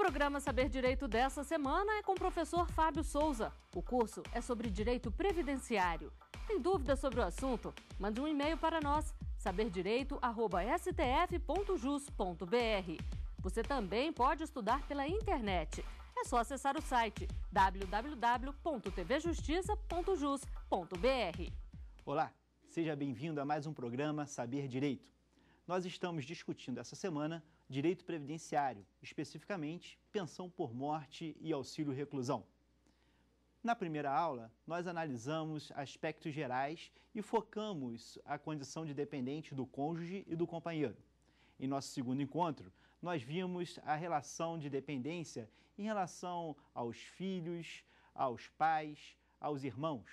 programa Saber Direito dessa semana é com o professor Fábio Souza. O curso é sobre direito previdenciário. Tem dúvidas sobre o assunto? Mande um e-mail para nós, saberdireito.stf.jus.br. Você também pode estudar pela internet. É só acessar o site www.tvjustiça.jus.br. Olá, seja bem-vindo a mais um programa Saber Direito. Nós estamos discutindo essa semana direito previdenciário, especificamente pensão por morte e auxílio reclusão. Na primeira aula, nós analisamos aspectos gerais e focamos a condição de dependente do cônjuge e do companheiro. Em nosso segundo encontro, nós vimos a relação de dependência em relação aos filhos, aos pais, aos irmãos,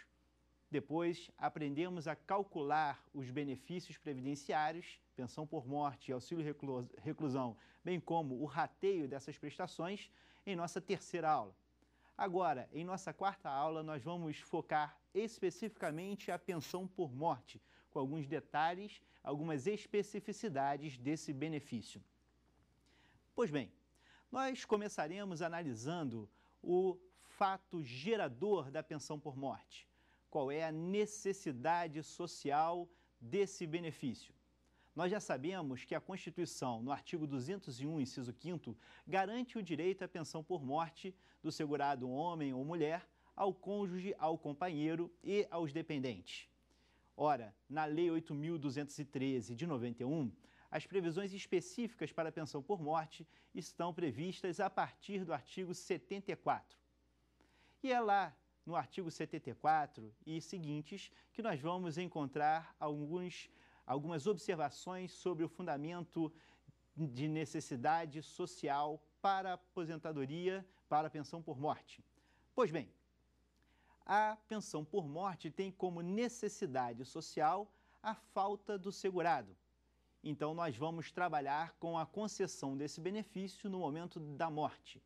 depois, aprendemos a calcular os benefícios previdenciários, pensão por morte e auxílio reclusão, bem como o rateio dessas prestações, em nossa terceira aula. Agora, em nossa quarta aula, nós vamos focar especificamente a pensão por morte, com alguns detalhes, algumas especificidades desse benefício. Pois bem, nós começaremos analisando o fato gerador da pensão por morte qual é a necessidade social desse benefício. Nós já sabemos que a Constituição, no artigo 201, inciso 5, garante o direito à pensão por morte do segurado homem ou mulher, ao cônjuge, ao companheiro e aos dependentes. Ora, na Lei 8.213 de 91, as previsões específicas para a pensão por morte estão previstas a partir do artigo 74. E é lá no artigo 74 e seguintes, que nós vamos encontrar alguns, algumas observações sobre o fundamento de necessidade social para a aposentadoria para a pensão por morte. Pois bem, a pensão por morte tem como necessidade social a falta do segurado. Então, nós vamos trabalhar com a concessão desse benefício no momento da morte.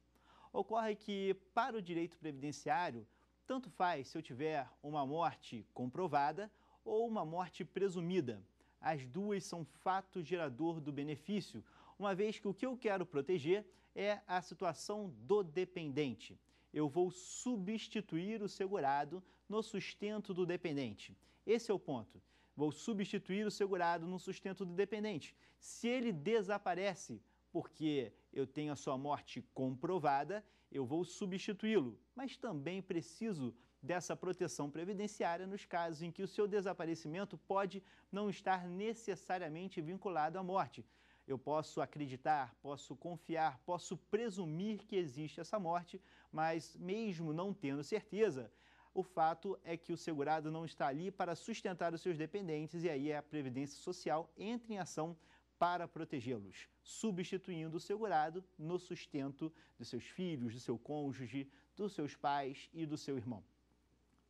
Ocorre que, para o direito previdenciário, tanto faz se eu tiver uma morte comprovada ou uma morte presumida. As duas são fato gerador do benefício, uma vez que o que eu quero proteger é a situação do dependente. Eu vou substituir o segurado no sustento do dependente. Esse é o ponto. Vou substituir o segurado no sustento do dependente. Se ele desaparece porque eu tenho a sua morte comprovada, eu vou substituí-lo, mas também preciso dessa proteção previdenciária nos casos em que o seu desaparecimento pode não estar necessariamente vinculado à morte. Eu posso acreditar, posso confiar, posso presumir que existe essa morte, mas mesmo não tendo certeza, o fato é que o segurado não está ali para sustentar os seus dependentes e aí a Previdência Social entra em ação para protegê-los, substituindo o segurado no sustento dos seus filhos, do seu cônjuge, dos seus pais e do seu irmão.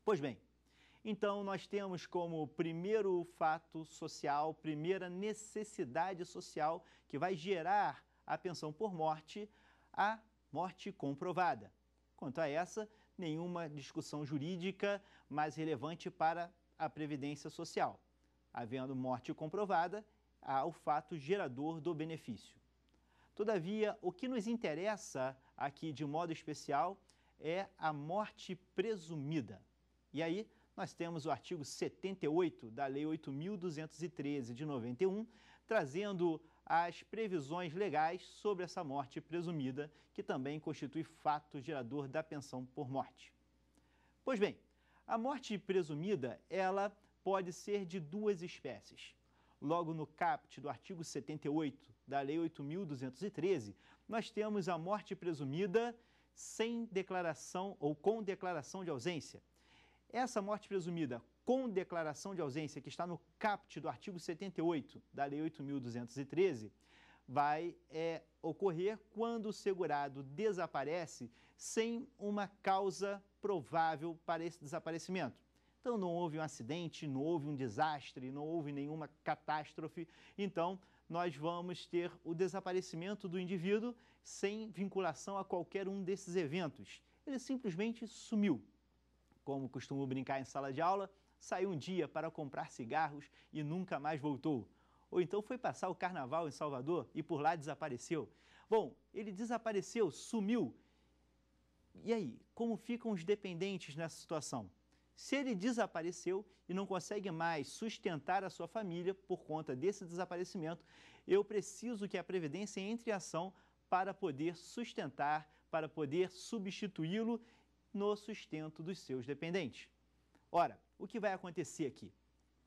Pois bem, então nós temos como primeiro fato social, primeira necessidade social que vai gerar a pensão por morte, a morte comprovada. Quanto a essa, nenhuma discussão jurídica mais relevante para a Previdência Social. Havendo morte comprovada, ao fato gerador do benefício. Todavia, o que nos interessa aqui de modo especial é a morte presumida. E aí, nós temos o artigo 78 da Lei 8.213 de 91, trazendo as previsões legais sobre essa morte presumida, que também constitui fato gerador da pensão por morte. Pois bem, a morte presumida, ela pode ser de duas espécies logo no caput do artigo 78 da Lei 8.213, nós temos a morte presumida sem declaração ou com declaração de ausência. Essa morte presumida com declaração de ausência, que está no caput do artigo 78 da Lei 8.213, vai é, ocorrer quando o segurado desaparece sem uma causa provável para esse desaparecimento. Então não houve um acidente, não houve um desastre, não houve nenhuma catástrofe. Então nós vamos ter o desaparecimento do indivíduo sem vinculação a qualquer um desses eventos. Ele simplesmente sumiu. Como costumo brincar em sala de aula, saiu um dia para comprar cigarros e nunca mais voltou. Ou então foi passar o carnaval em Salvador e por lá desapareceu. Bom, ele desapareceu, sumiu. E aí, como ficam os dependentes nessa situação? Se ele desapareceu e não consegue mais sustentar a sua família por conta desse desaparecimento, eu preciso que a Previdência entre em ação para poder sustentar, para poder substituí-lo no sustento dos seus dependentes. Ora, o que vai acontecer aqui?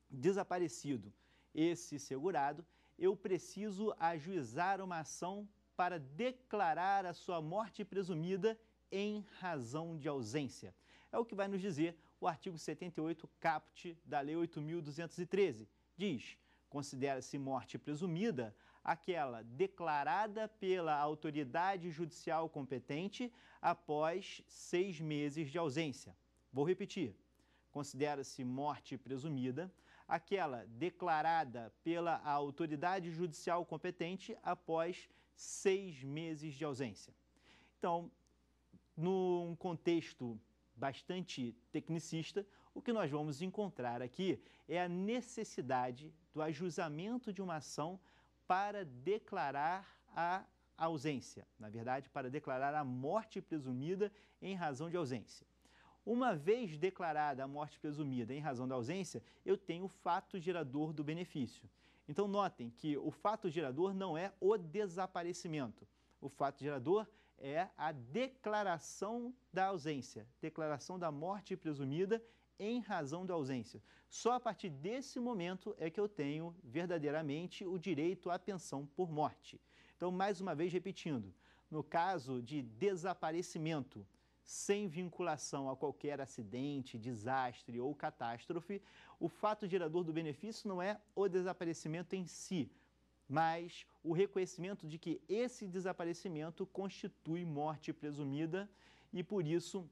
Desaparecido esse segurado, eu preciso ajuizar uma ação para declarar a sua morte presumida em razão de ausência. É o que vai nos dizer o artigo 78 caput da Lei 8.213. Diz, considera-se morte presumida aquela declarada pela autoridade judicial competente após seis meses de ausência. Vou repetir. Considera-se morte presumida aquela declarada pela autoridade judicial competente após seis meses de ausência. Então, num contexto bastante tecnicista, o que nós vamos encontrar aqui é a necessidade do ajusamento de uma ação para declarar a ausência, na verdade, para declarar a morte presumida em razão de ausência. Uma vez declarada a morte presumida em razão da ausência, eu tenho o fato gerador do benefício. Então, notem que o fato gerador não é o desaparecimento. O fato gerador é é a declaração da ausência, declaração da morte presumida em razão da ausência. Só a partir desse momento é que eu tenho verdadeiramente o direito à pensão por morte. Então, mais uma vez repetindo, no caso de desaparecimento sem vinculação a qualquer acidente, desastre ou catástrofe, o fato gerador do benefício não é o desaparecimento em si, mas o reconhecimento de que esse desaparecimento constitui morte presumida e por isso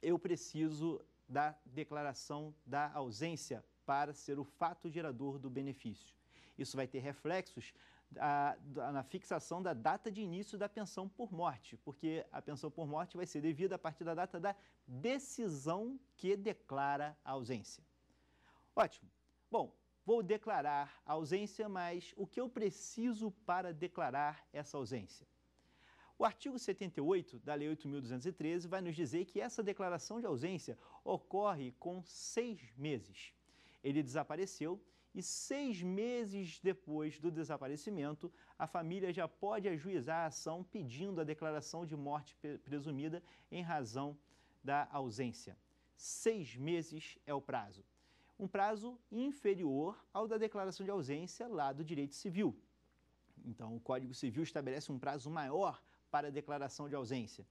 eu preciso da declaração da ausência para ser o fato gerador do benefício. Isso vai ter reflexos ah, na fixação da data de início da pensão por morte, porque a pensão por morte vai ser devida a partir da data da decisão que declara a ausência. Ótimo. Bom, vou declarar a ausência mas o que eu preciso para declarar essa ausência. O artigo 78 da Lei 8.213 vai nos dizer que essa declaração de ausência ocorre com seis meses. Ele desapareceu e seis meses depois do desaparecimento, a família já pode ajuizar a ação pedindo a declaração de morte presumida em razão da ausência. Seis meses é o prazo um prazo inferior ao da declaração de ausência lá do direito civil. Então, o Código Civil estabelece um prazo maior para a declaração de ausência.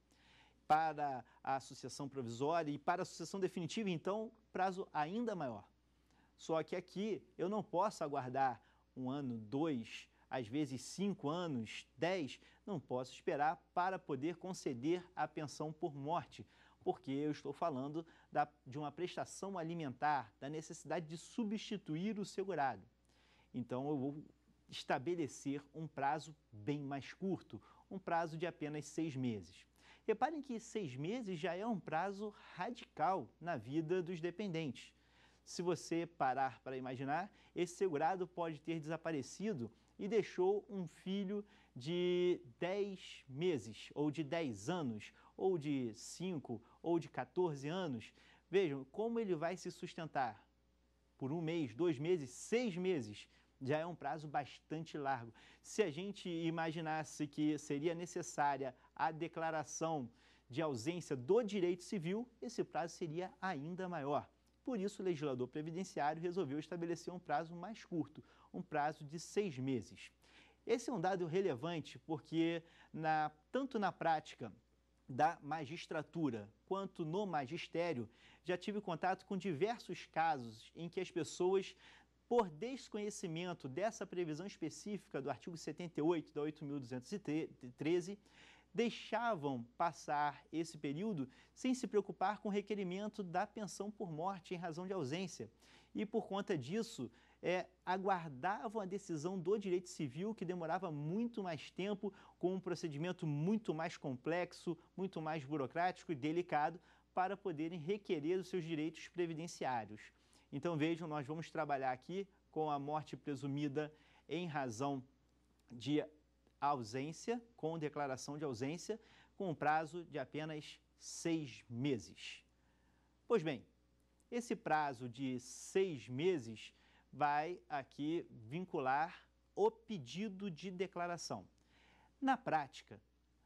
Para a associação provisória e para a associação definitiva, então, prazo ainda maior. Só que aqui eu não posso aguardar um ano, dois, às vezes cinco anos, dez, não posso esperar para poder conceder a pensão por morte, porque eu estou falando da, de uma prestação alimentar, da necessidade de substituir o segurado. Então, eu vou estabelecer um prazo bem mais curto, um prazo de apenas seis meses. Reparem que seis meses já é um prazo radical na vida dos dependentes. Se você parar para imaginar, esse segurado pode ter desaparecido e deixou um filho de 10 meses ou de 10 anos ou de 5 ou de 14 anos, vejam como ele vai se sustentar por um mês, dois meses, seis meses. Já é um prazo bastante largo. Se a gente imaginasse que seria necessária a declaração de ausência do direito civil, esse prazo seria ainda maior. Por isso, o legislador previdenciário resolveu estabelecer um prazo mais curto, um prazo de seis meses. Esse é um dado relevante porque, na, tanto na prática da magistratura, quanto no magistério, já tive contato com diversos casos em que as pessoas, por desconhecimento dessa previsão específica do artigo 78 da 8.213, deixavam passar esse período sem se preocupar com o requerimento da pensão por morte em razão de ausência. E por conta disso, é, aguardavam a decisão do direito civil, que demorava muito mais tempo, com um procedimento muito mais complexo, muito mais burocrático e delicado, para poderem requerer os seus direitos previdenciários. Então vejam, nós vamos trabalhar aqui com a morte presumida em razão de ausência, com declaração de ausência, com um prazo de apenas seis meses. Pois bem, esse prazo de seis meses vai aqui vincular o pedido de declaração. Na prática,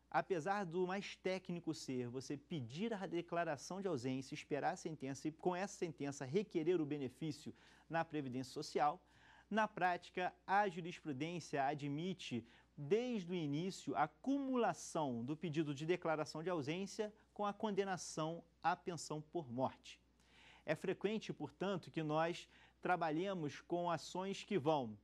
apesar do mais técnico ser você pedir a declaração de ausência, esperar a sentença e com essa sentença requerer o benefício na Previdência Social, na prática, a jurisprudência admite desde o início a acumulação do pedido de declaração de ausência com a condenação à pensão por morte. É frequente, portanto, que nós trabalhemos com ações que vão,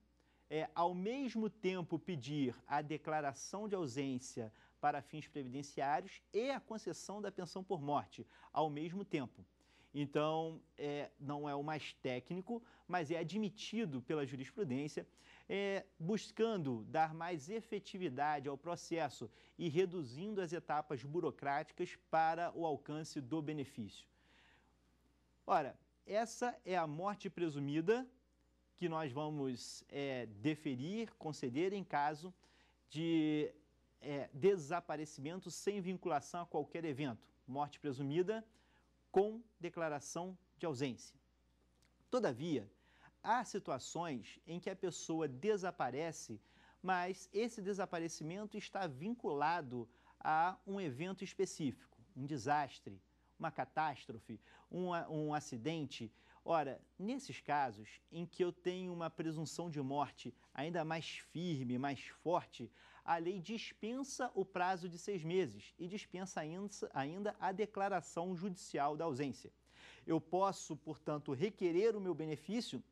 é, ao mesmo tempo, pedir a declaração de ausência para fins previdenciários e a concessão da pensão por morte, ao mesmo tempo. Então, é, não é o mais técnico, mas é admitido pela jurisprudência, é, buscando dar mais efetividade ao processo e reduzindo as etapas burocráticas para o alcance do benefício. Ora, essa é a morte presumida que nós vamos é, deferir, conceder em caso de é, desaparecimento sem vinculação a qualquer evento. Morte presumida com declaração de ausência. Todavia, há situações em que a pessoa desaparece, mas esse desaparecimento está vinculado a um evento específico, um desastre, uma catástrofe, um, um acidente. Ora, nesses casos em que eu tenho uma presunção de morte ainda mais firme, mais forte, a lei dispensa o prazo de seis meses e dispensa ainda a declaração judicial da ausência. Eu posso, portanto, requerer o meu benefício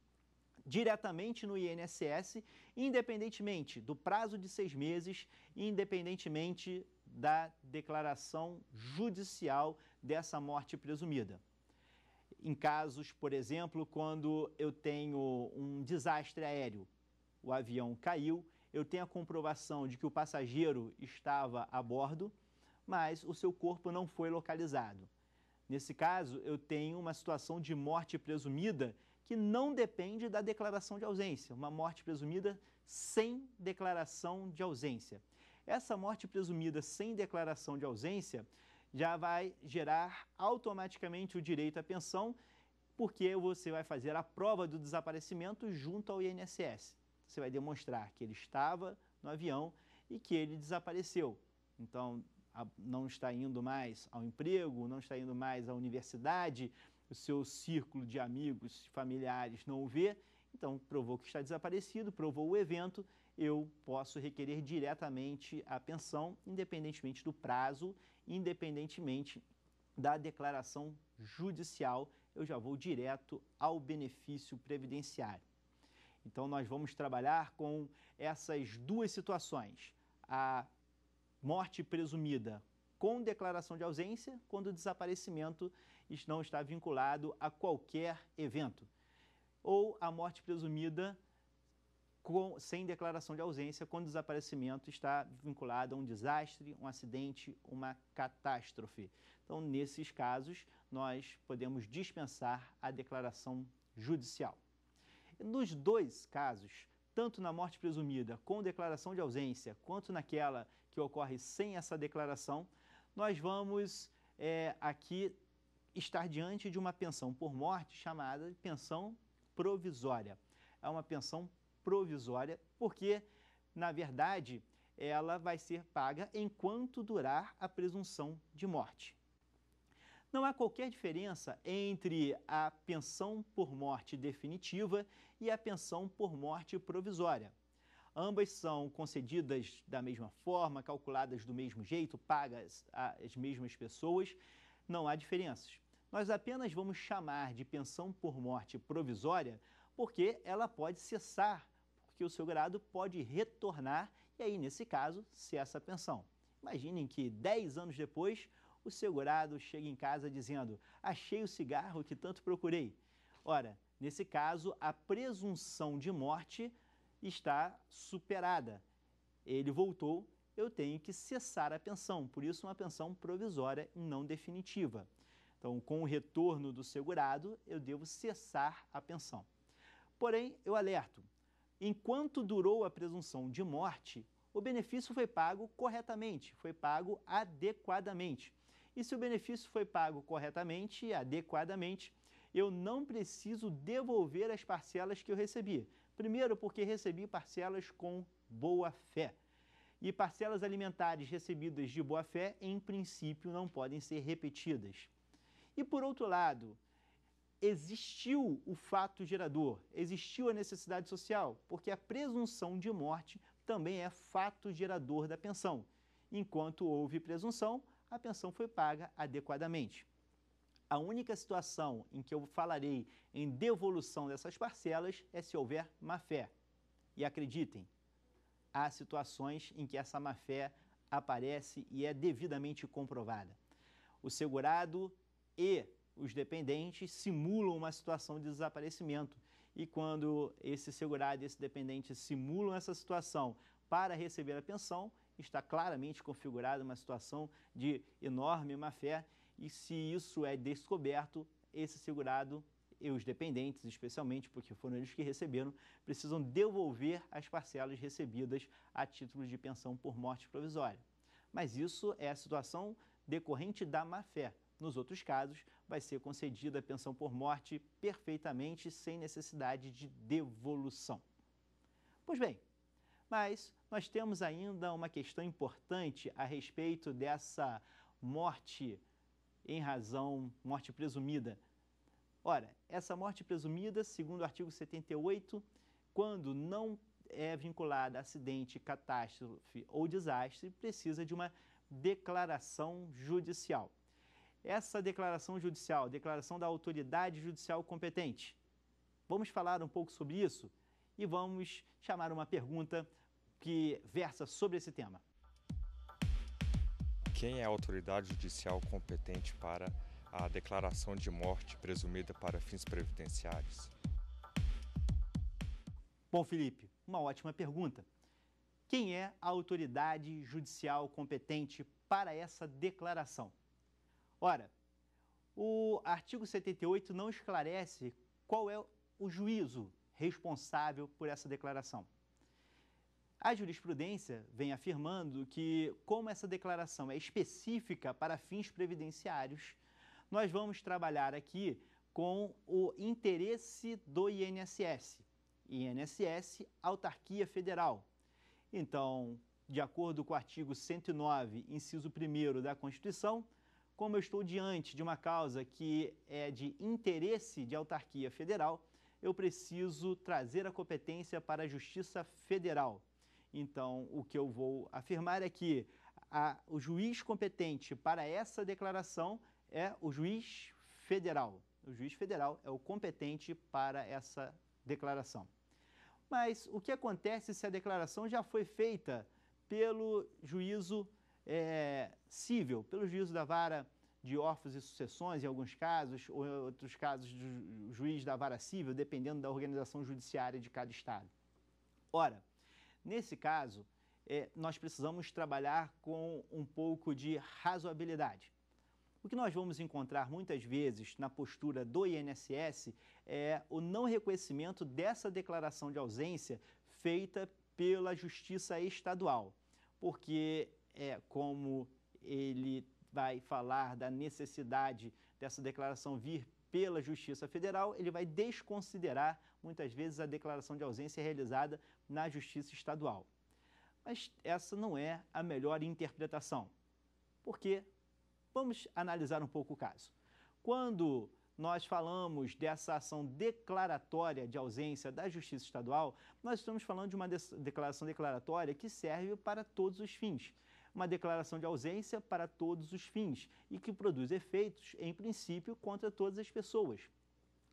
diretamente no INSS, independentemente do prazo de seis meses, independentemente da declaração judicial dessa morte presumida. Em casos, por exemplo, quando eu tenho um desastre aéreo, o avião caiu, eu tenho a comprovação de que o passageiro estava a bordo, mas o seu corpo não foi localizado. Nesse caso, eu tenho uma situação de morte presumida que não depende da declaração de ausência, uma morte presumida sem declaração de ausência. Essa morte presumida sem declaração de ausência já vai gerar automaticamente o direito à pensão, porque você vai fazer a prova do desaparecimento junto ao INSS. Você vai demonstrar que ele estava no avião e que ele desapareceu. Então, não está indo mais ao emprego, não está indo mais à universidade, o seu círculo de amigos, familiares não o vê, então provou que está desaparecido, provou o evento eu posso requerer diretamente a pensão, independentemente do prazo, independentemente da declaração judicial, eu já vou direto ao benefício previdenciário. Então, nós vamos trabalhar com essas duas situações. A morte presumida com declaração de ausência, quando o desaparecimento não está vinculado a qualquer evento. Ou a morte presumida com, sem declaração de ausência quando o desaparecimento está vinculado a um desastre, um acidente, uma catástrofe. Então, nesses casos, nós podemos dispensar a declaração judicial. Nos dois casos, tanto na morte presumida com declaração de ausência, quanto naquela que ocorre sem essa declaração, nós vamos é, aqui estar diante de uma pensão por morte chamada pensão provisória. É uma pensão provisória, porque, na verdade, ela vai ser paga enquanto durar a presunção de morte. Não há qualquer diferença entre a pensão por morte definitiva e a pensão por morte provisória. Ambas são concedidas da mesma forma, calculadas do mesmo jeito, pagas às mesmas pessoas, não há diferenças. Nós apenas vamos chamar de pensão por morte provisória porque ela pode cessar porque o seu grado pode retornar e aí, nesse caso, ser essa pensão. Imaginem que 10 anos depois, o seu grado chega em casa dizendo achei o cigarro que tanto procurei. Ora, nesse caso, a presunção de morte está superada. Ele voltou, eu tenho que cessar a pensão, por isso uma pensão provisória e não definitiva. Então, com o retorno do segurado, eu devo cessar a pensão. Porém, eu alerto, Enquanto durou a presunção de morte, o benefício foi pago corretamente, foi pago adequadamente. E se o benefício foi pago corretamente e adequadamente, eu não preciso devolver as parcelas que eu recebi. Primeiro, porque recebi parcelas com boa fé. E parcelas alimentares recebidas de boa fé, em princípio, não podem ser repetidas. E por outro lado, existiu o fato gerador, existiu a necessidade social, porque a presunção de morte também é fato gerador da pensão. Enquanto houve presunção, a pensão foi paga adequadamente. A única situação em que eu falarei em devolução dessas parcelas é se houver má-fé. E acreditem, há situações em que essa má-fé aparece e é devidamente comprovada. O segurado e os dependentes simulam uma situação de desaparecimento. E quando esse segurado e esse dependente simulam essa situação para receber a pensão, está claramente configurada uma situação de enorme má-fé e se isso é descoberto, esse segurado e os dependentes, especialmente, porque foram eles que receberam, precisam devolver as parcelas recebidas a título de pensão por morte provisória. Mas isso é a situação decorrente da má-fé. Nos outros casos, vai ser concedida a pensão por morte perfeitamente, sem necessidade de devolução. Pois bem, mas nós temos ainda uma questão importante a respeito dessa morte em razão, morte presumida. Ora, essa morte presumida, segundo o artigo 78, quando não é vinculada a acidente, catástrofe ou desastre, precisa de uma declaração judicial essa declaração judicial, declaração da autoridade judicial competente. Vamos falar um pouco sobre isso e vamos chamar uma pergunta que versa sobre esse tema. Quem é a autoridade judicial competente para a declaração de morte presumida para fins previdenciários? Bom, Felipe, uma ótima pergunta. Quem é a autoridade judicial competente para essa declaração? Ora, o artigo 78 não esclarece qual é o juízo responsável por essa declaração. A jurisprudência vem afirmando que, como essa declaração é específica para fins previdenciários, nós vamos trabalhar aqui com o interesse do INSS. INSS, autarquia federal. Então, de acordo com o artigo 109, inciso 1 da Constituição, como eu estou diante de uma causa que é de interesse de autarquia federal, eu preciso trazer a competência para a Justiça Federal. Então, o que eu vou afirmar é que a, o juiz competente para essa declaração é o juiz federal. O juiz federal é o competente para essa declaração. Mas o que acontece se a declaração já foi feita pelo juízo é, cível, pelo juízo da vara de órfãos e sucessões, em alguns casos, ou em outros casos, do juiz da vara cível, dependendo da organização judiciária de cada estado. Ora, nesse caso, é, nós precisamos trabalhar com um pouco de razoabilidade. O que nós vamos encontrar muitas vezes na postura do INSS é o não reconhecimento dessa declaração de ausência feita pela Justiça Estadual, porque é, como ele vai falar da necessidade dessa declaração vir pela Justiça Federal, ele vai desconsiderar, muitas vezes, a declaração de ausência realizada na Justiça Estadual. Mas essa não é a melhor interpretação, porque vamos analisar um pouco o caso. Quando nós falamos dessa ação declaratória de ausência da Justiça Estadual, nós estamos falando de uma declaração declaratória que serve para todos os fins uma declaração de ausência para todos os fins e que produz efeitos, em princípio, contra todas as pessoas.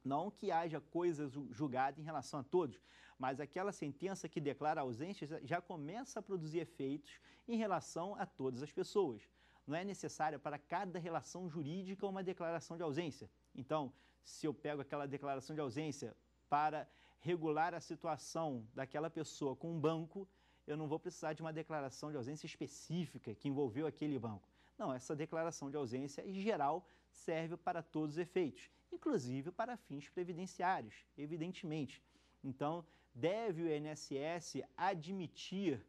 Não que haja coisa julgada em relação a todos, mas aquela sentença que declara ausência já começa a produzir efeitos em relação a todas as pessoas. Não é necessária para cada relação jurídica uma declaração de ausência. Então, se eu pego aquela declaração de ausência para regular a situação daquela pessoa com um banco, eu não vou precisar de uma declaração de ausência específica que envolveu aquele banco. Não, essa declaração de ausência geral serve para todos os efeitos, inclusive para fins previdenciários, evidentemente. Então, deve o INSS admitir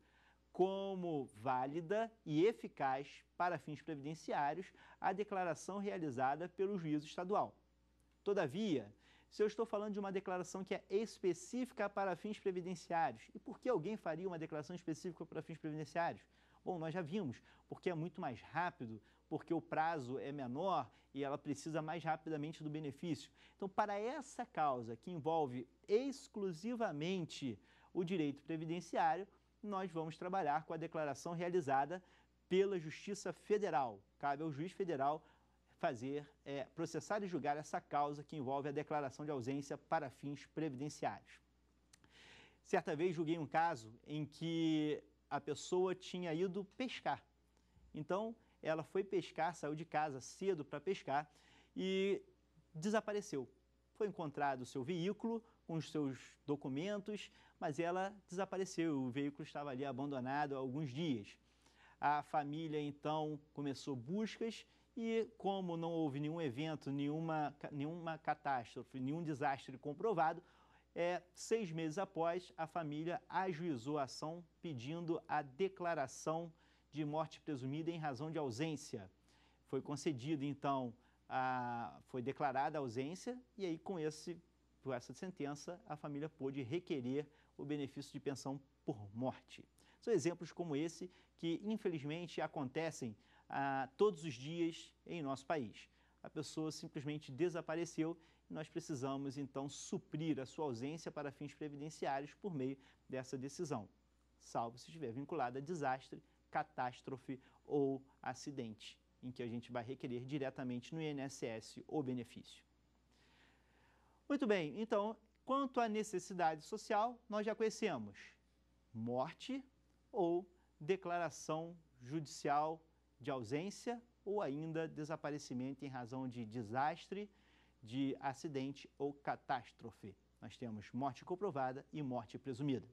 como válida e eficaz para fins previdenciários a declaração realizada pelo juízo estadual. Todavia, se eu estou falando de uma declaração que é específica para fins previdenciários. E por que alguém faria uma declaração específica para fins previdenciários? Bom, nós já vimos, porque é muito mais rápido, porque o prazo é menor e ela precisa mais rapidamente do benefício. Então, para essa causa que envolve exclusivamente o direito previdenciário, nós vamos trabalhar com a declaração realizada pela Justiça Federal. Cabe ao juiz federal fazer, é, processar e julgar essa causa que envolve a declaração de ausência para fins previdenciários. Certa vez julguei um caso em que a pessoa tinha ido pescar. Então, ela foi pescar, saiu de casa cedo para pescar e desapareceu. Foi encontrado o seu veículo com os seus documentos, mas ela desapareceu. O veículo estava ali abandonado há alguns dias. A família então começou buscas e como não houve nenhum evento, nenhuma, nenhuma catástrofe, nenhum desastre comprovado, é, seis meses após, a família ajuizou a ação pedindo a declaração de morte presumida em razão de ausência. Foi concedido, então, a, foi declarada a ausência e aí com, esse, com essa sentença a família pôde requerer o benefício de pensão por morte. São exemplos como esse que, infelizmente, acontecem ah, todos os dias em nosso país. A pessoa simplesmente desapareceu e nós precisamos então suprir a sua ausência para fins previdenciários por meio dessa decisão, salvo se estiver vinculada a desastre, catástrofe ou acidente, em que a gente vai requerer diretamente no INSS o benefício. Muito bem, então, quanto à necessidade social, nós já conhecemos morte ou declaração judicial de ausência ou ainda desaparecimento em razão de desastre, de acidente ou catástrofe. Nós temos morte comprovada e morte presumida.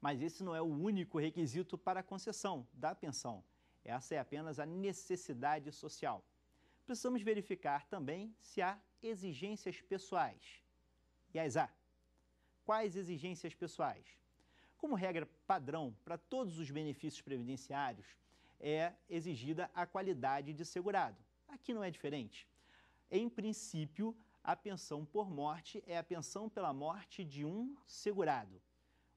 Mas esse não é o único requisito para a concessão da pensão. Essa é apenas a necessidade social. Precisamos verificar também se há exigências pessoais. E as há. Quais exigências pessoais? Como regra padrão para todos os benefícios previdenciários, é exigida a qualidade de segurado. Aqui não é diferente. Em princípio, a pensão por morte é a pensão pela morte de um segurado.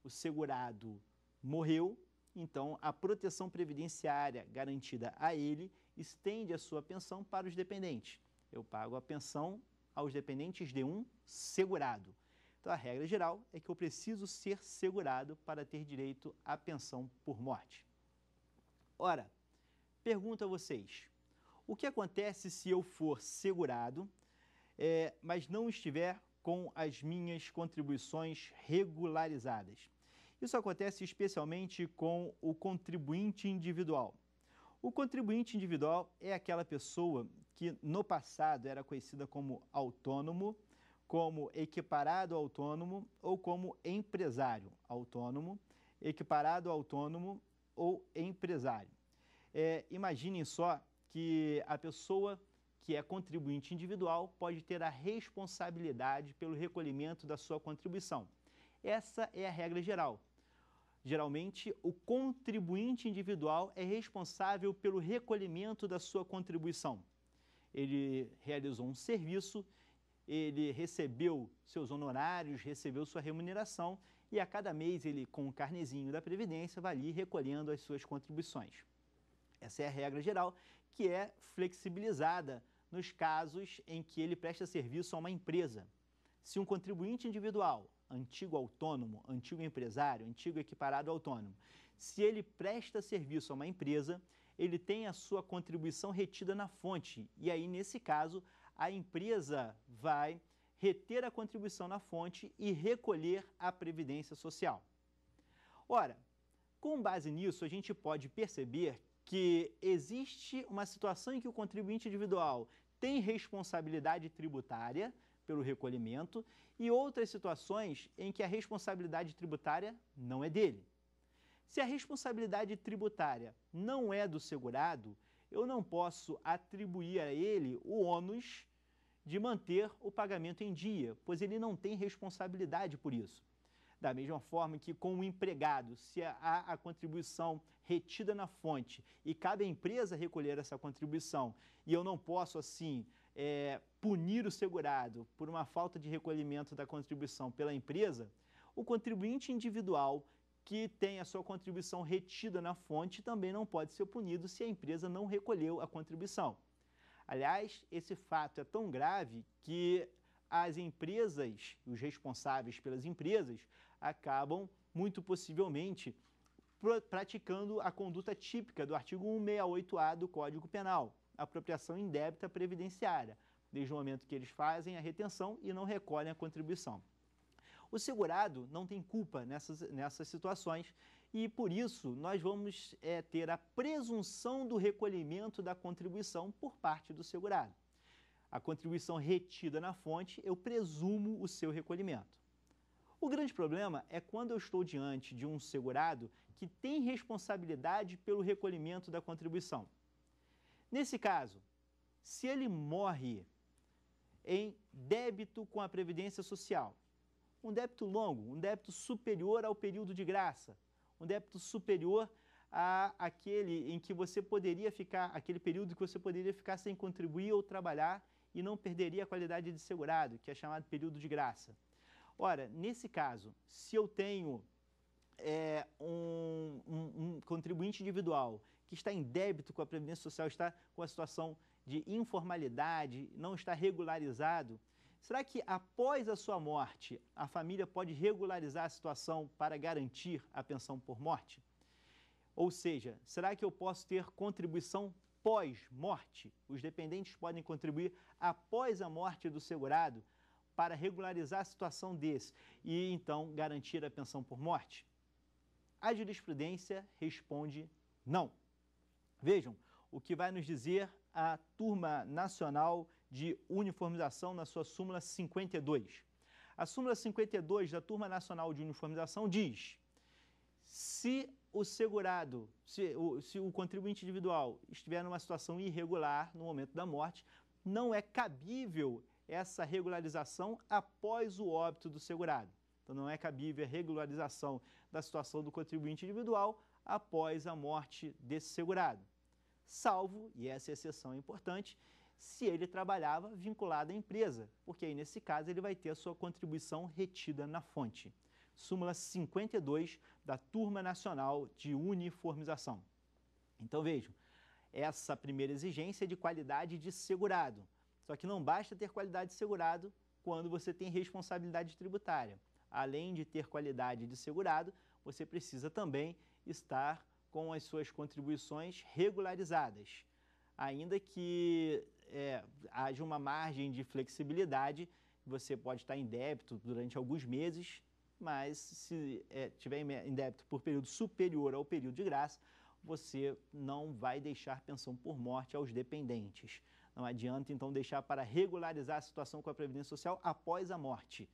O segurado morreu, então a proteção previdenciária garantida a ele estende a sua pensão para os dependentes. Eu pago a pensão aos dependentes de um segurado. Então, a regra geral é que eu preciso ser segurado para ter direito à pensão por morte. Ora, Pergunto a vocês: o que acontece se eu for segurado, é, mas não estiver com as minhas contribuições regularizadas? Isso acontece especialmente com o contribuinte individual. O contribuinte individual é aquela pessoa que no passado era conhecida como autônomo, como equiparado autônomo ou como empresário autônomo, equiparado autônomo ou empresário. É, imaginem só que a pessoa que é contribuinte individual pode ter a responsabilidade pelo recolhimento da sua contribuição. Essa é a regra geral. Geralmente, o contribuinte individual é responsável pelo recolhimento da sua contribuição. Ele realizou um serviço, ele recebeu seus honorários, recebeu sua remuneração e a cada mês ele, com o carnezinho da Previdência, vai ali recolhendo as suas contribuições. Essa é a regra geral, que é flexibilizada nos casos em que ele presta serviço a uma empresa. Se um contribuinte individual, antigo autônomo, antigo empresário, antigo equiparado autônomo, se ele presta serviço a uma empresa, ele tem a sua contribuição retida na fonte. E aí, nesse caso, a empresa vai reter a contribuição na fonte e recolher a previdência social. Ora, com base nisso, a gente pode perceber que existe uma situação em que o contribuinte individual tem responsabilidade tributária pelo recolhimento e outras situações em que a responsabilidade tributária não é dele. Se a responsabilidade tributária não é do segurado, eu não posso atribuir a ele o ônus de manter o pagamento em dia, pois ele não tem responsabilidade por isso. Da mesma forma que com o empregado, se há a contribuição retida na fonte e cabe à empresa recolher essa contribuição, e eu não posso, assim, é, punir o segurado por uma falta de recolhimento da contribuição pela empresa, o contribuinte individual que tem a sua contribuição retida na fonte também não pode ser punido se a empresa não recolheu a contribuição. Aliás, esse fato é tão grave que as empresas, os responsáveis pelas empresas, acabam, muito possivelmente, praticando a conduta típica do artigo 168A do Código Penal, apropriação indébita previdenciária, desde o momento que eles fazem a retenção e não recolhem a contribuição. O segurado não tem culpa nessas, nessas situações e, por isso, nós vamos é, ter a presunção do recolhimento da contribuição por parte do segurado a contribuição retida na fonte, eu presumo o seu recolhimento. O grande problema é quando eu estou diante de um segurado que tem responsabilidade pelo recolhimento da contribuição. Nesse caso, se ele morre em débito com a Previdência Social, um débito longo, um débito superior ao período de graça, um débito superior a aquele em que você poderia ficar, aquele período que você poderia ficar sem contribuir ou trabalhar e não perderia a qualidade de segurado, que é chamado período de graça. Ora, nesse caso, se eu tenho é, um, um, um contribuinte individual que está em débito com a Previdência Social, está com a situação de informalidade, não está regularizado, será que após a sua morte a família pode regularizar a situação para garantir a pensão por morte? Ou seja, será que eu posso ter contribuição pós-morte. Os dependentes podem contribuir após a morte do segurado para regularizar a situação desse e então garantir a pensão por morte? A jurisprudência responde não. Vejam o que vai nos dizer a Turma Nacional de Uniformização na sua súmula 52. A súmula 52 da Turma Nacional de Uniformização diz: se o segurado, se o, se o contribuinte individual estiver numa situação irregular no momento da morte, não é cabível essa regularização após o óbito do segurado. Então, não é cabível a regularização da situação do contribuinte individual após a morte desse segurado, salvo, e essa é exceção é importante, se ele trabalhava vinculado à empresa, porque aí, nesse caso, ele vai ter a sua contribuição retida na fonte súmula 52 da Turma Nacional de Uniformização. Então vejam, essa primeira exigência é de qualidade de segurado. Só que não basta ter qualidade de segurado quando você tem responsabilidade tributária. Além de ter qualidade de segurado, você precisa também estar com as suas contribuições regularizadas, ainda que é, haja uma margem de flexibilidade, você pode estar em débito durante alguns meses, mas se é, tiver em débito por período superior ao período de graça, você não vai deixar pensão por morte aos dependentes. Não adianta, então, deixar para regularizar a situação com a Previdência Social após a morte.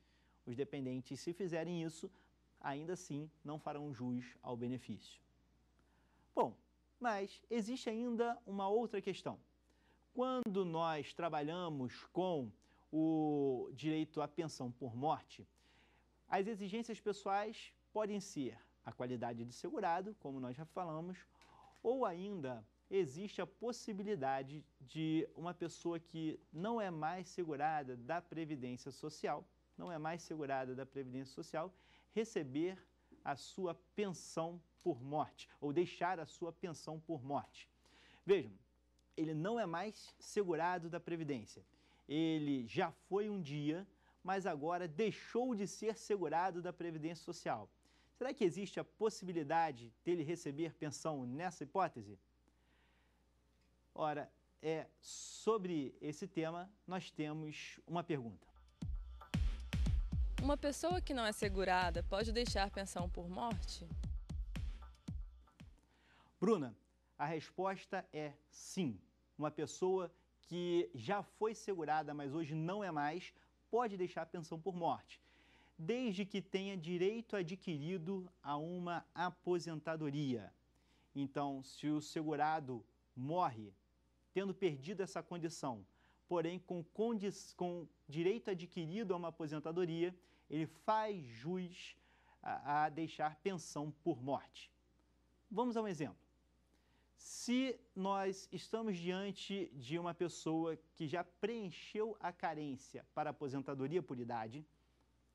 Os dependentes, se fizerem isso, ainda assim não farão jus ao benefício. Bom, mas existe ainda uma outra questão. Quando nós trabalhamos com o direito à pensão por morte, as exigências pessoais podem ser a qualidade de segurado, como nós já falamos, ou ainda existe a possibilidade de uma pessoa que não é mais segurada da Previdência Social, não é mais segurada da Previdência Social, receber a sua pensão por morte, ou deixar a sua pensão por morte. Vejam, ele não é mais segurado da Previdência. Ele já foi um dia mas agora deixou de ser segurado da Previdência Social. Será que existe a possibilidade dele receber pensão nessa hipótese? Ora, é sobre esse tema nós temos uma pergunta. Uma pessoa que não é segurada pode deixar pensão por morte? Bruna, a resposta é sim. Uma pessoa que já foi segurada, mas hoje não é mais, pode deixar a pensão por morte, desde que tenha direito adquirido a uma aposentadoria. Então, se o segurado morre tendo perdido essa condição, porém com, com direito adquirido a uma aposentadoria, ele faz jus a, a deixar pensão por morte. Vamos a um exemplo. Se nós estamos diante de uma pessoa que já preencheu a carência para aposentadoria por idade,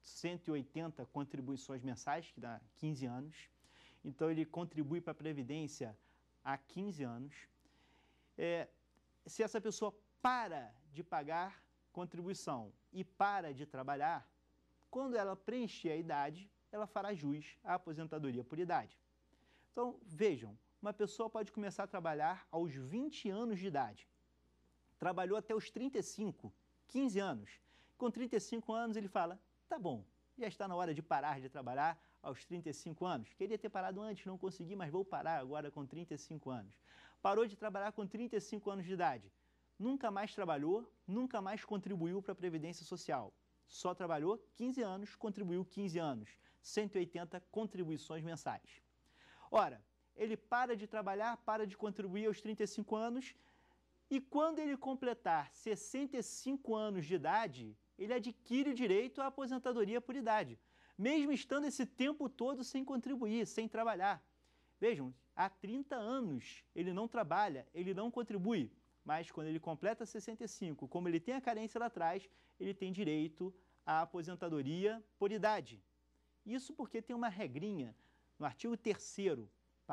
180 contribuições mensais, que dá 15 anos, então ele contribui para a Previdência há 15 anos. É, se essa pessoa para de pagar contribuição e para de trabalhar, quando ela preencher a idade, ela fará jus à aposentadoria por idade. Então, vejam, uma pessoa pode começar a trabalhar aos 20 anos de idade. Trabalhou até os 35, 15 anos. Com 35 anos, ele fala: tá bom, já está na hora de parar de trabalhar aos 35 anos. Queria ter parado antes, não consegui, mas vou parar agora com 35 anos. Parou de trabalhar com 35 anos de idade. Nunca mais trabalhou, nunca mais contribuiu para a Previdência Social. Só trabalhou 15 anos, contribuiu 15 anos, 180 contribuições mensais. Ora, ele para de trabalhar, para de contribuir aos 35 anos, e quando ele completar 65 anos de idade, ele adquire o direito à aposentadoria por idade, mesmo estando esse tempo todo sem contribuir, sem trabalhar. Vejam, há 30 anos ele não trabalha, ele não contribui, mas quando ele completa 65, como ele tem a carência lá atrás, ele tem direito à aposentadoria por idade. Isso porque tem uma regrinha no artigo 3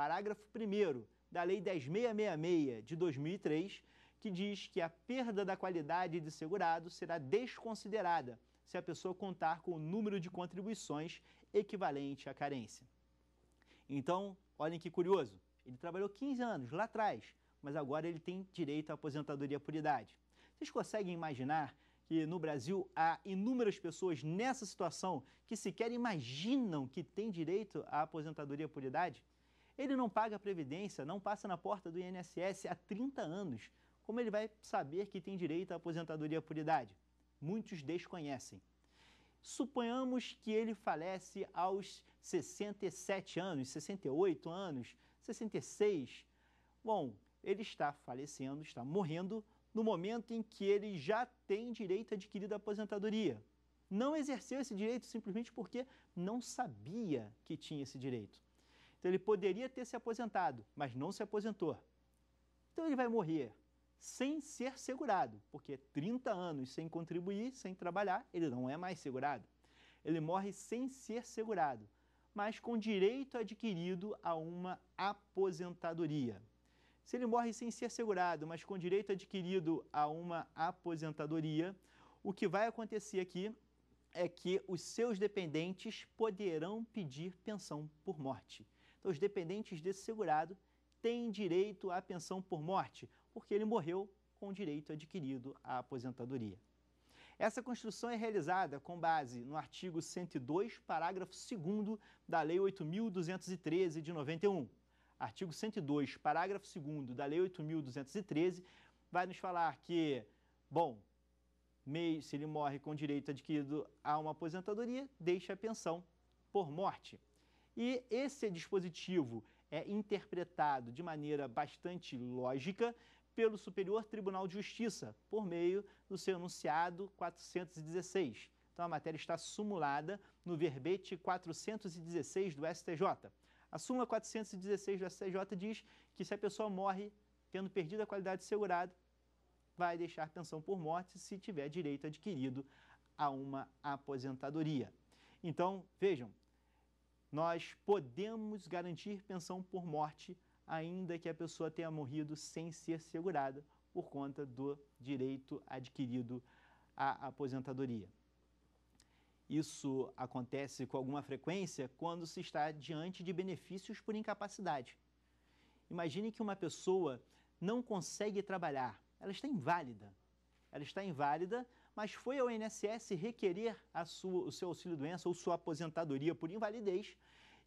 parágrafo 1 da Lei 10666 de 2003, que diz que a perda da qualidade de segurado será desconsiderada se a pessoa contar com o número de contribuições equivalente à carência. Então, olhem que curioso, ele trabalhou 15 anos lá atrás, mas agora ele tem direito à aposentadoria por idade. Vocês conseguem imaginar que no Brasil há inúmeras pessoas nessa situação que sequer imaginam que têm direito à aposentadoria por idade? Ele não paga previdência, não passa na porta do INSS há 30 anos. Como ele vai saber que tem direito à aposentadoria por idade? Muitos desconhecem. Suponhamos que ele falece aos 67 anos, 68 anos, 66. Bom, ele está falecendo, está morrendo no momento em que ele já tem direito adquirido à aposentadoria. Não exerceu esse direito simplesmente porque não sabia que tinha esse direito. Então ele poderia ter se aposentado, mas não se aposentou. Então ele vai morrer sem ser segurado, porque 30 anos sem contribuir, sem trabalhar, ele não é mais segurado. Ele morre sem ser segurado, mas com direito adquirido a uma aposentadoria. Se ele morre sem ser segurado, mas com direito adquirido a uma aposentadoria, o que vai acontecer aqui é que os seus dependentes poderão pedir pensão por morte. Então, os dependentes desse segurado têm direito à pensão por morte, porque ele morreu com direito adquirido à aposentadoria. Essa construção é realizada com base no artigo 102, parágrafo 2 da Lei 8.213 de 91. Artigo 102, parágrafo 2 da Lei 8.213 vai nos falar que, bom, se ele morre com direito adquirido a uma aposentadoria, deixa a pensão por morte. E esse dispositivo é interpretado de maneira bastante lógica pelo Superior Tribunal de Justiça, por meio do seu enunciado 416. Então, a matéria está sumulada no verbete 416 do STJ. A súmula 416 do STJ diz que se a pessoa morre tendo perdido a qualidade de segurado, vai deixar pensão por morte se tiver direito adquirido a uma aposentadoria. Então, vejam, nós podemos garantir pensão por morte, ainda que a pessoa tenha morrido sem ser segurada por conta do direito adquirido à aposentadoria. Isso acontece com alguma frequência quando se está diante de benefícios por incapacidade. Imagine que uma pessoa não consegue trabalhar, ela está inválida. Ela está inválida mas foi ao INSS requerer sua, o seu auxílio-doença ou sua aposentadoria por invalidez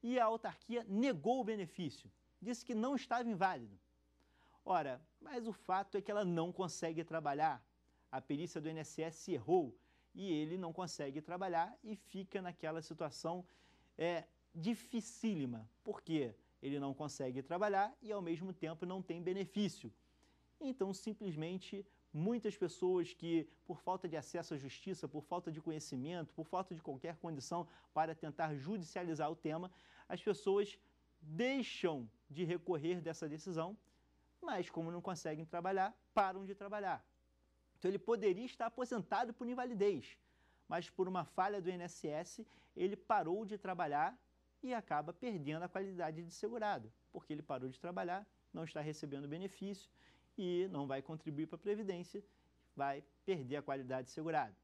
e a autarquia negou o benefício, disse que não estava inválido. Ora, mas o fato é que ela não consegue trabalhar. A perícia do INSS errou e ele não consegue trabalhar e fica naquela situação é, dificílima, porque ele não consegue trabalhar e, ao mesmo tempo, não tem benefício. Então, simplesmente, Muitas pessoas que, por falta de acesso à justiça, por falta de conhecimento, por falta de qualquer condição para tentar judicializar o tema, as pessoas deixam de recorrer dessa decisão, mas como não conseguem trabalhar, param de trabalhar. Então ele poderia estar aposentado por invalidez, mas por uma falha do INSS, ele parou de trabalhar e acaba perdendo a qualidade de segurado, porque ele parou de trabalhar, não está recebendo benefício e não vai contribuir para a Previdência, vai perder a qualidade segurado.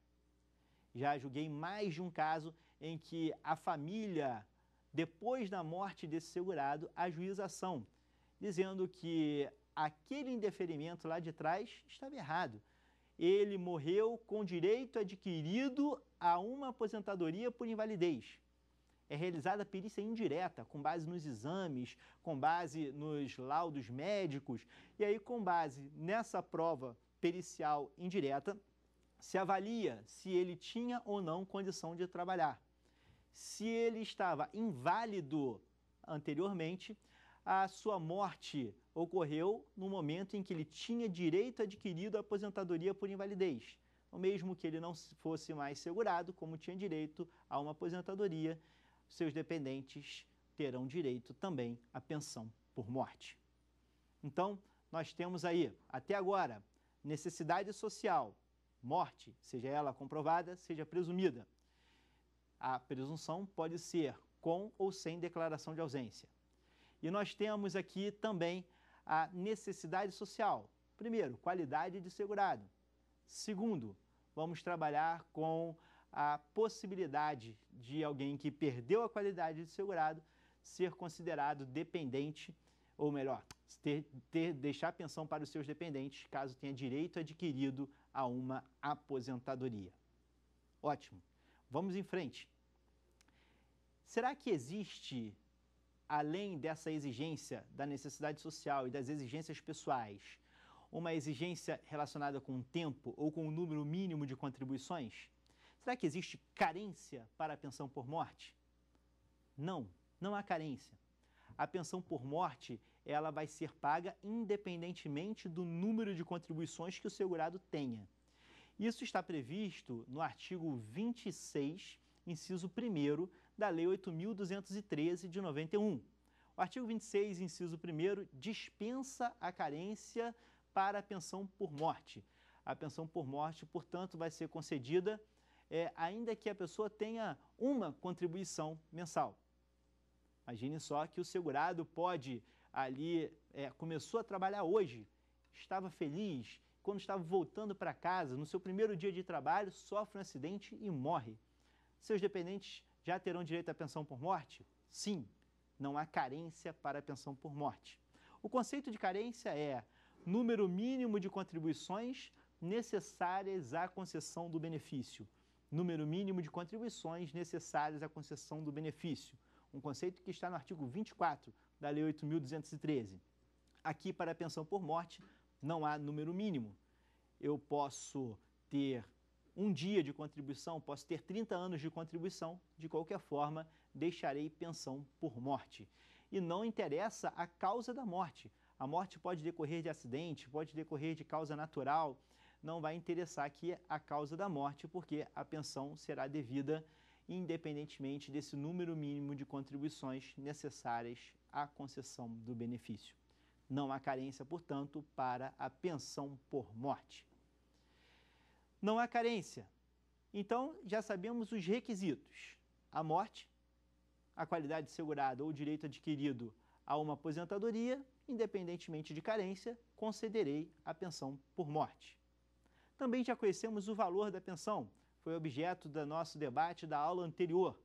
Já julguei mais de um caso em que a família, depois da morte desse segurado, ajuiza ação, dizendo que aquele indeferimento lá de trás estava errado. Ele morreu com direito adquirido a uma aposentadoria por invalidez é realizada perícia indireta, com base nos exames, com base nos laudos médicos, e aí com base nessa prova pericial indireta, se avalia se ele tinha ou não condição de trabalhar. Se ele estava inválido anteriormente, a sua morte ocorreu no momento em que ele tinha direito adquirido à aposentadoria por invalidez. ou então, mesmo que ele não fosse mais segurado, como tinha direito a uma aposentadoria, seus dependentes terão direito também à pensão por morte. Então, nós temos aí, até agora, necessidade social, morte, seja ela comprovada, seja presumida. A presunção pode ser com ou sem declaração de ausência. E nós temos aqui também a necessidade social. Primeiro, qualidade de segurado. Segundo, vamos trabalhar com a possibilidade de alguém que perdeu a qualidade de segurado ser considerado dependente, ou melhor, ter, ter, deixar pensão para os seus dependentes, caso tenha direito adquirido a uma aposentadoria. Ótimo. Vamos em frente. Será que existe, além dessa exigência da necessidade social e das exigências pessoais, uma exigência relacionada com o tempo ou com o número mínimo de contribuições? Será que existe carência para a pensão por morte? Não, não há carência. A pensão por morte, ela vai ser paga independentemente do número de contribuições que o segurado tenha. Isso está previsto no artigo 26, inciso 1 da Lei 8.213 de 91. O artigo 26, inciso 1 dispensa a carência para a pensão por morte. A pensão por morte, portanto, vai ser concedida é, ainda que a pessoa tenha uma contribuição mensal. Imagine só que o segurado pode ali, é, começou a trabalhar hoje, estava feliz, quando estava voltando para casa, no seu primeiro dia de trabalho, sofre um acidente e morre. Seus dependentes já terão direito à pensão por morte? Sim, não há carência para a pensão por morte. O conceito de carência é número mínimo de contribuições necessárias à concessão do benefício número mínimo de contribuições necessárias à concessão do benefício, um conceito que está no artigo 24 da Lei 8.213. Aqui, para a pensão por morte, não há número mínimo. Eu posso ter um dia de contribuição, posso ter 30 anos de contribuição, de qualquer forma, deixarei pensão por morte. E não interessa a causa da morte. A morte pode decorrer de acidente, pode decorrer de causa natural, não vai interessar aqui a causa da morte, porque a pensão será devida independentemente desse número mínimo de contribuições necessárias à concessão do benefício. Não há carência, portanto, para a pensão por morte. Não há carência. Então, já sabemos os requisitos: a morte, a qualidade segurada ou direito adquirido a uma aposentadoria, independentemente de carência, concederei a pensão por morte. Também já conhecemos o valor da pensão, foi objeto do nosso debate da aula anterior.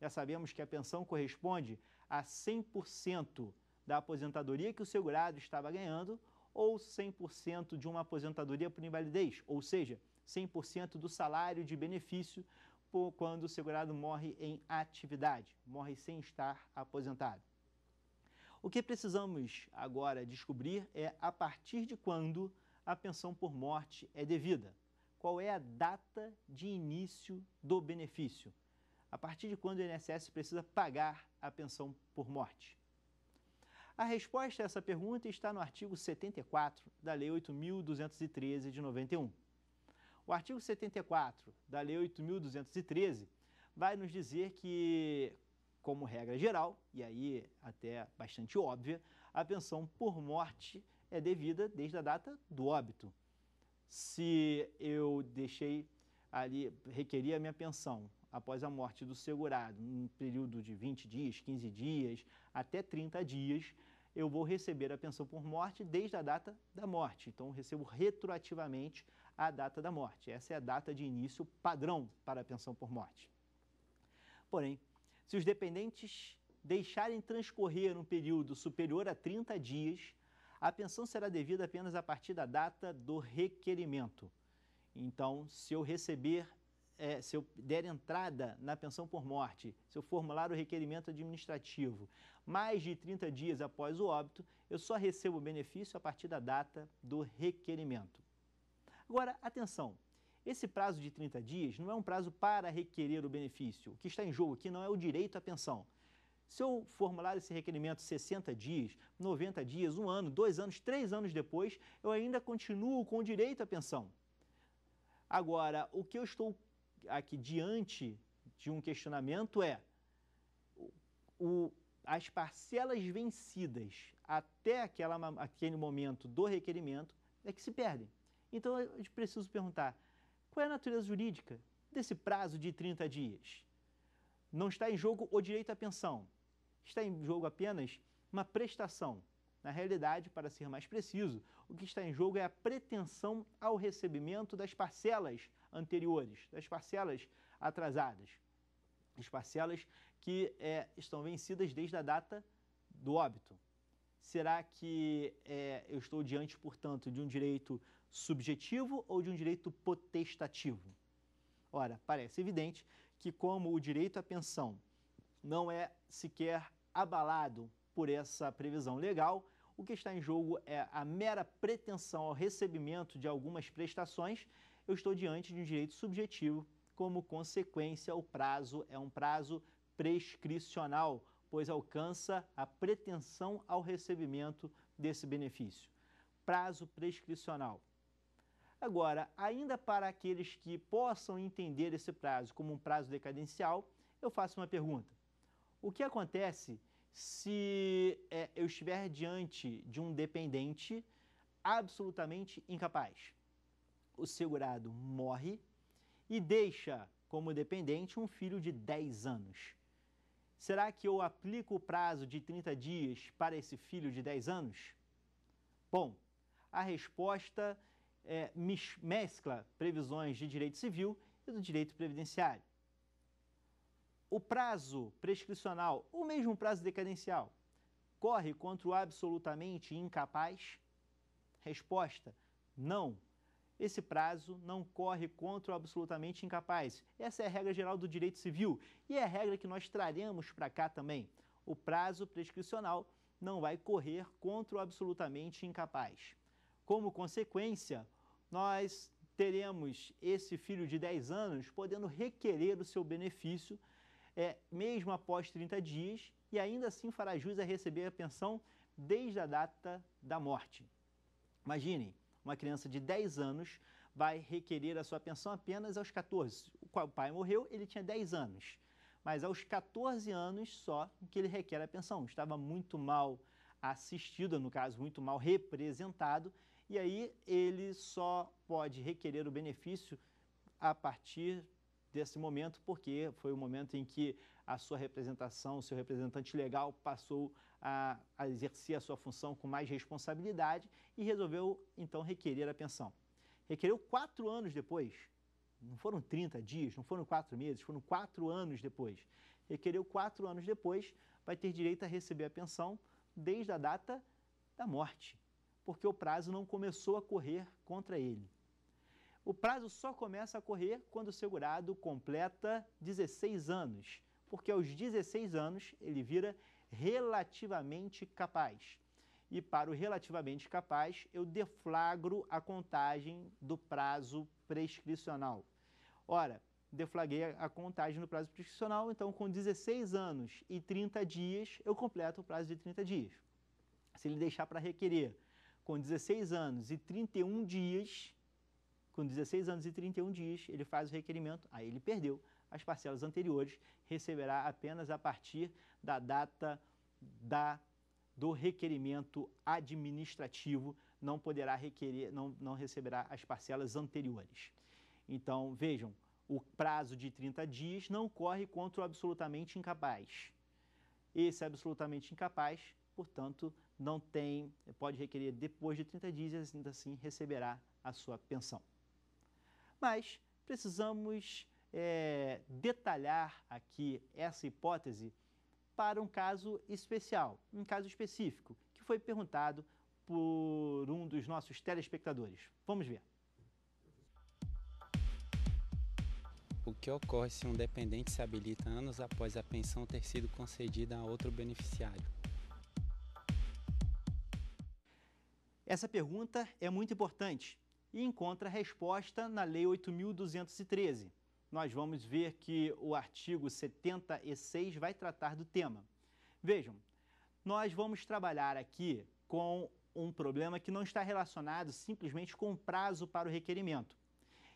Já sabemos que a pensão corresponde a 100% da aposentadoria que o segurado estava ganhando ou 100% de uma aposentadoria por invalidez, ou seja, 100% do salário de benefício por quando o segurado morre em atividade, morre sem estar aposentado. O que precisamos agora descobrir é a partir de quando a pensão por morte é devida? Qual é a data de início do benefício? A partir de quando o INSS precisa pagar a pensão por morte? A resposta a essa pergunta está no artigo 74 da Lei 8.213 de 91. O artigo 74 da Lei 8.213 vai nos dizer que, como regra geral, e aí até bastante óbvia, a pensão por morte é devida desde a data do óbito. Se eu deixei ali, requeria a minha pensão após a morte do segurado, num período de 20 dias, 15 dias, até 30 dias, eu vou receber a pensão por morte desde a data da morte. Então, eu recebo retroativamente a data da morte. Essa é a data de início padrão para a pensão por morte. Porém, se os dependentes deixarem transcorrer um período superior a 30 dias, a pensão será devida apenas a partir da data do requerimento. Então, se eu receber, é, se eu der entrada na pensão por morte, se eu formular o requerimento administrativo mais de 30 dias após o óbito, eu só recebo o benefício a partir da data do requerimento. Agora, atenção, esse prazo de 30 dias não é um prazo para requerer o benefício. O que está em jogo aqui não é o direito à pensão, se eu formular esse requerimento 60 dias, 90 dias, um ano, dois anos, três anos depois, eu ainda continuo com o direito à pensão. Agora, o que eu estou aqui diante de um questionamento é o, as parcelas vencidas até aquela, aquele momento do requerimento é que se perdem. Então, eu preciso perguntar, qual é a natureza jurídica desse prazo de 30 dias? Não está em jogo o direito à pensão, está em jogo apenas uma prestação. Na realidade, para ser mais preciso, o que está em jogo é a pretensão ao recebimento das parcelas anteriores, das parcelas atrasadas, as parcelas que é, estão vencidas desde a data do óbito. Será que é, eu estou diante, portanto, de um direito subjetivo ou de um direito potestativo? Ora, parece evidente que, como o direito à pensão não é sequer abalado por essa previsão legal. O que está em jogo é a mera pretensão ao recebimento de algumas prestações. Eu estou diante de um direito subjetivo. Como consequência, o prazo é um prazo prescricional, pois alcança a pretensão ao recebimento desse benefício. Prazo prescricional. Agora, ainda para aqueles que possam entender esse prazo como um prazo decadencial, eu faço uma pergunta. O que acontece se é, eu estiver diante de um dependente absolutamente incapaz? O segurado morre e deixa como dependente um filho de 10 anos. Será que eu aplico o prazo de 30 dias para esse filho de 10 anos? Bom, a resposta é, mescla previsões de direito civil e do direito previdenciário. O prazo prescricional, ou mesmo prazo decadencial, corre contra o absolutamente incapaz? Resposta: não. Esse prazo não corre contra o absolutamente incapaz. Essa é a regra geral do direito civil e é a regra que nós traremos para cá também. O prazo prescricional não vai correr contra o absolutamente incapaz. Como consequência, nós teremos esse filho de 10 anos podendo requerer o seu benefício é, mesmo após 30 dias, e ainda assim fará jus a receber a pensão desde a data da morte. Imaginem, uma criança de 10 anos vai requerer a sua pensão apenas aos 14. O pai morreu, ele tinha 10 anos, mas aos 14 anos só que ele requer a pensão. Estava muito mal assistido, no caso, muito mal representado, e aí ele só pode requerer o benefício a partir desse momento, porque foi o momento em que a sua representação, o seu representante legal, passou a, a exercer a sua função com mais responsabilidade e resolveu, então, requerer a pensão. Requereu quatro anos depois, não foram 30 dias, não foram quatro meses, foram quatro anos depois. Requereu quatro anos depois, vai ter direito a receber a pensão desde a data da morte, porque o prazo não começou a correr contra ele. O prazo só começa a correr quando o segurado completa 16 anos, porque aos 16 anos ele vira relativamente capaz. E para o relativamente capaz, eu deflagro a contagem do prazo prescricional. Ora, deflaguei a contagem do prazo prescricional, então com 16 anos e 30 dias, eu completo o prazo de 30 dias. Se ele deixar para requerer com 16 anos e 31 dias, com 16 anos e 31 dias, ele faz o requerimento, aí ele perdeu as parcelas anteriores, receberá apenas a partir da data da, do requerimento administrativo, não poderá requerer, não, não receberá as parcelas anteriores. Então, vejam, o prazo de 30 dias não corre contra o absolutamente incapaz. Esse absolutamente incapaz, portanto, não tem, pode requerer depois de 30 dias e ainda assim receberá a sua pensão. Mas precisamos é, detalhar aqui essa hipótese para um caso especial, um caso específico, que foi perguntado por um dos nossos telespectadores. Vamos ver. O que ocorre se um dependente se habilita anos após a pensão ter sido concedida a outro beneficiário? Essa pergunta é muito importante e encontra resposta na Lei 8.213. Nós vamos ver que o artigo 76 vai tratar do tema. Vejam, nós vamos trabalhar aqui com um problema que não está relacionado simplesmente com o prazo para o requerimento.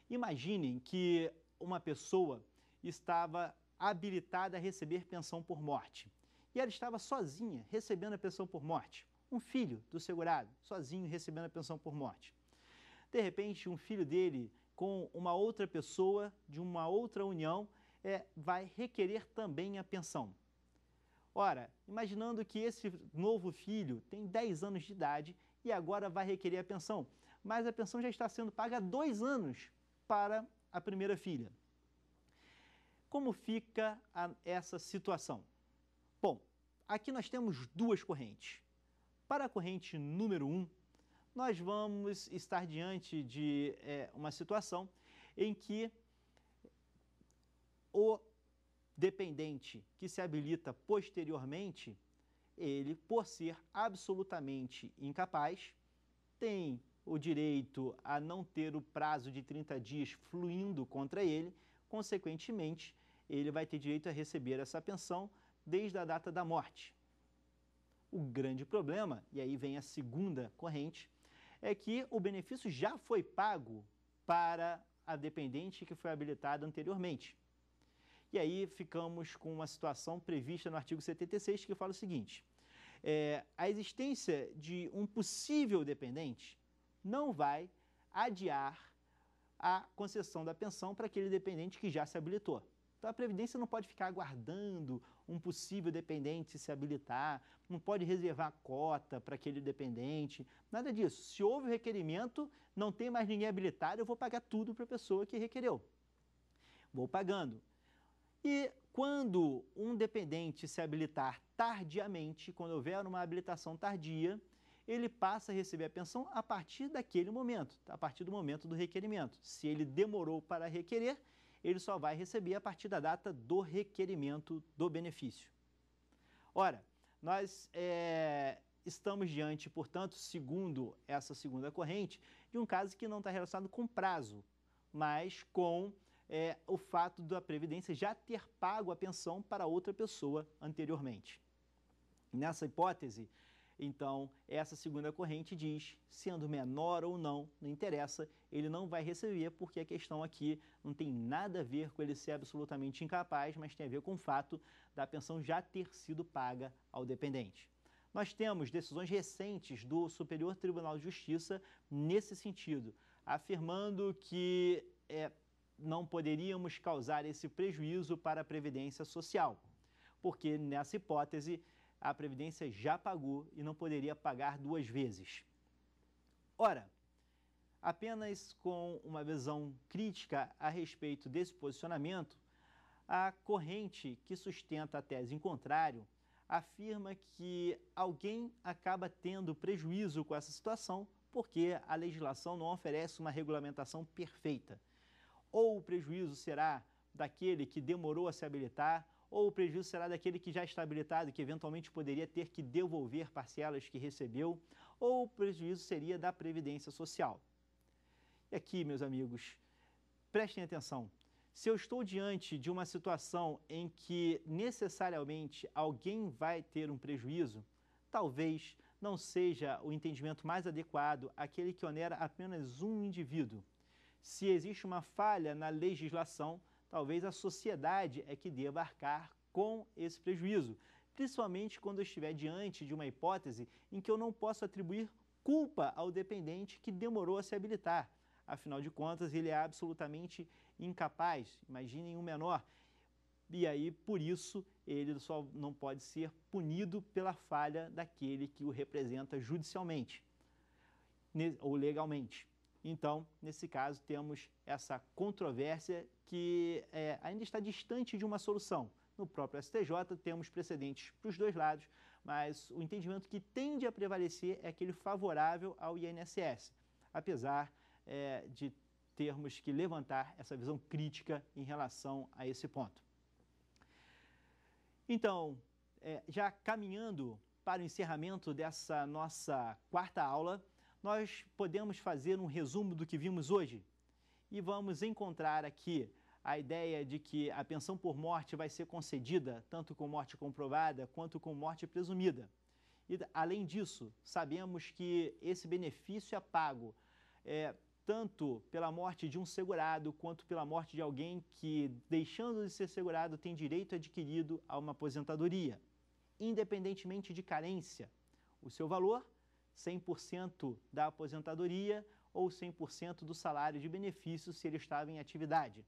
Imaginem que uma pessoa estava habilitada a receber pensão por morte e ela estava sozinha recebendo a pensão por morte. Um filho do segurado, sozinho recebendo a pensão por morte. De repente, um filho dele com uma outra pessoa de uma outra união é, vai requerer também a pensão. Ora, imaginando que esse novo filho tem 10 anos de idade e agora vai requerer a pensão, mas a pensão já está sendo paga há dois anos para a primeira filha. Como fica a, essa situação? Bom, aqui nós temos duas correntes. Para a corrente número 1, um, nós vamos estar diante de é, uma situação em que o dependente que se habilita posteriormente, ele, por ser absolutamente incapaz, tem o direito a não ter o prazo de 30 dias fluindo contra ele, consequentemente, ele vai ter direito a receber essa pensão desde a data da morte. O grande problema, e aí vem a segunda corrente, é que o benefício já foi pago para a dependente que foi habilitada anteriormente. E aí ficamos com uma situação prevista no artigo 76 que fala o seguinte: é, a existência de um possível dependente não vai adiar a concessão da pensão para aquele dependente que já se habilitou. Então a Previdência não pode ficar aguardando um possível dependente se habilitar, não pode reservar cota para aquele dependente, nada disso. Se houve requerimento, não tem mais ninguém habilitado, eu vou pagar tudo para a pessoa que requereu. Vou pagando. E quando um dependente se habilitar tardiamente, quando houver uma habilitação tardia, ele passa a receber a pensão a partir daquele momento, a partir do momento do requerimento. Se ele demorou para requerer, ele só vai receber a partir da data do requerimento do benefício. Ora, nós é, estamos diante, portanto, segundo essa segunda corrente, de um caso que não está relacionado com prazo, mas com é, o fato da Previdência já ter pago a pensão para outra pessoa anteriormente. Nessa hipótese, então, essa segunda corrente diz, sendo menor ou não, não interessa, ele não vai receber, porque a questão aqui não tem nada a ver com ele ser absolutamente incapaz, mas tem a ver com o fato da pensão já ter sido paga ao dependente. Nós temos decisões recentes do Superior Tribunal de Justiça nesse sentido, afirmando que é, não poderíamos causar esse prejuízo para a Previdência Social, porque nessa hipótese a Previdência já pagou e não poderia pagar duas vezes. Ora, apenas com uma visão crítica a respeito desse posicionamento, a corrente que sustenta a tese em contrário afirma que alguém acaba tendo prejuízo com essa situação porque a legislação não oferece uma regulamentação perfeita. Ou o prejuízo será daquele que demorou a se habilitar, ou o prejuízo será daquele que já está habilitado, que eventualmente poderia ter que devolver parcelas que recebeu, ou o prejuízo seria da Previdência Social. E aqui, meus amigos, prestem atenção. Se eu estou diante de uma situação em que necessariamente alguém vai ter um prejuízo, talvez não seja o entendimento mais adequado aquele que onera apenas um indivíduo. Se existe uma falha na legislação, talvez a sociedade é que deva arcar com esse prejuízo, principalmente quando eu estiver diante de uma hipótese em que eu não posso atribuir culpa ao dependente que demorou a se habilitar. Afinal de contas, ele é absolutamente incapaz, imaginem um menor. E aí, por isso, ele só não pode ser punido pela falha daquele que o representa judicialmente ou legalmente. Então, nesse caso, temos essa controvérsia que é, ainda está distante de uma solução. No próprio STJ, temos precedentes para os dois lados, mas o entendimento que tende a prevalecer é aquele favorável ao INSS, apesar é, de termos que levantar essa visão crítica em relação a esse ponto. Então, é, já caminhando para o encerramento dessa nossa quarta aula, nós podemos fazer um resumo do que vimos hoje e vamos encontrar aqui a ideia de que a pensão por morte vai ser concedida tanto com morte comprovada quanto com morte presumida. E, além disso, sabemos que esse benefício é pago é, tanto pela morte de um segurado quanto pela morte de alguém que, deixando de ser segurado, tem direito adquirido a uma aposentadoria, independentemente de carência. O seu valor 100% da aposentadoria ou 100% do salário de benefício se ele estava em atividade.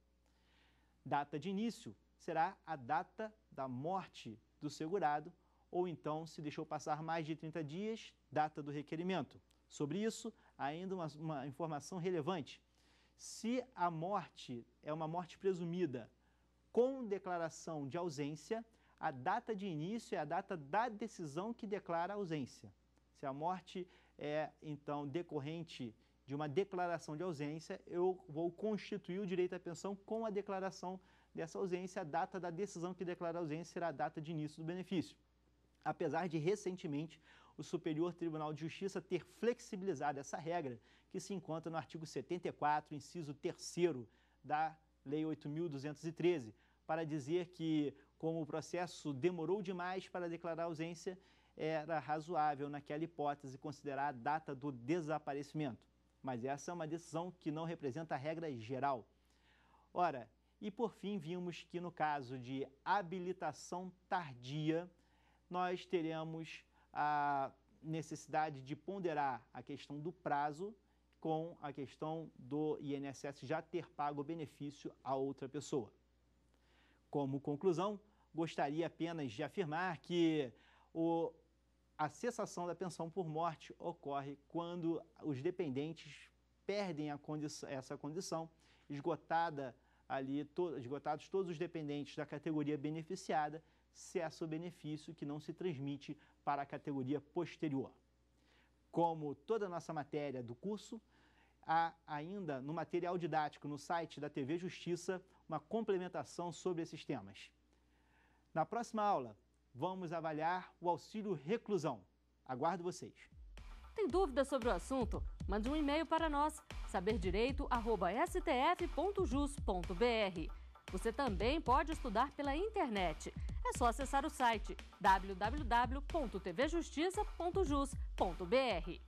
Data de início será a data da morte do segurado ou então se deixou passar mais de 30 dias, data do requerimento. Sobre isso, ainda uma, uma informação relevante. Se a morte é uma morte presumida com declaração de ausência, a data de início é a data da decisão que declara a ausência. Se a morte é, então, decorrente de uma declaração de ausência, eu vou constituir o direito à pensão com a declaração dessa ausência. A data da decisão que declara a ausência será a data de início do benefício. Apesar de recentemente o Superior Tribunal de Justiça ter flexibilizado essa regra, que se encontra no artigo 74, inciso 3 da Lei 8.213, para dizer que, como o processo demorou demais para declarar ausência, era razoável naquela hipótese considerar a data do desaparecimento. Mas essa é uma decisão que não representa a regra geral. Ora, e por fim vimos que no caso de habilitação tardia, nós teremos a necessidade de ponderar a questão do prazo com a questão do INSS já ter pago o benefício a outra pessoa. Como conclusão, gostaria apenas de afirmar que o a cessação da pensão por morte ocorre quando os dependentes perdem essa condição, esgotada ali, to, esgotados todos os dependentes da categoria beneficiada, cessa o benefício que não se transmite para a categoria posterior. Como toda nossa matéria do curso, há ainda no material didático no site da TV Justiça uma complementação sobre esses temas. Na próxima aula, vamos avaliar o auxílio reclusão. Aguardo vocês. Tem dúvidas sobre o assunto? Mande um e-mail para nós, saberdireito.stf.jus.br. Você também pode estudar pela internet. É só acessar o site www.tvjustiça.jus.br.